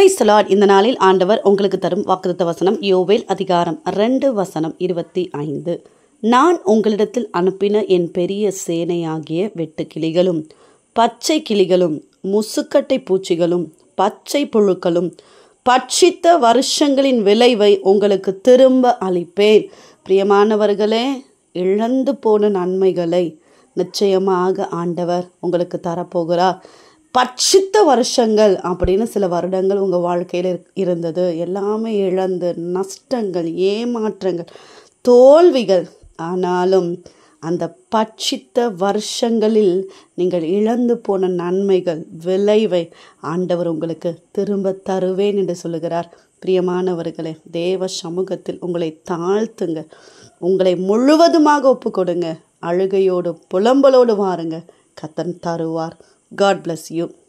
Price இந்த நாளில் ஆண்டவர் உங்களுக்கு தரும் வாக்குத்த வசனம் யோவேல் அதிகாரம் ரெண்டு வசனம் இருபத்தி ஐந்து நான் உங்களிடத்தில் அனுப்பின என் பெரிய சேனையாகிய வெட்டு கிளிகளும் பச்சை கிளிகளும் முசுக்கட்டை பூச்சிகளும் பச்சை புழுக்களும் பட்சித்த வருஷங்களின் விளைவை உங்களுக்கு திரும்ப அளிப்பேன் பிரியமானவர்களே இழந்து போன நன்மைகளை நிச்சயமாக ஆண்டவர் உங்களுக்கு தரப்போகிறார் பட்சித்த வருஷங்கள் அப்படின்னு சில வருடங்கள் உங்கள் வாழ்க்கையில் இருந்தது எல்லாமே இழந்து நஷ்டங்கள் ஏமாற்றங்கள் தோல்விகள் ஆனாலும் அந்த பட்சித்த வருஷங்களில் நீங்கள் இழந்து போன நன்மைகள் விளைவை ஆண்டவர் உங்களுக்கு திரும்ப தருவேன் என்று சொல்லுகிறார் பிரியமானவர்களே தேவ சமூகத்தில் உங்களை தாழ்த்துங்க உங்களை முழுவதுமாக ஒப்புக்கொடுங்க அழுகையோடு புலம்பலோடு வாருங்க கத்தன் தருவார் God bless you.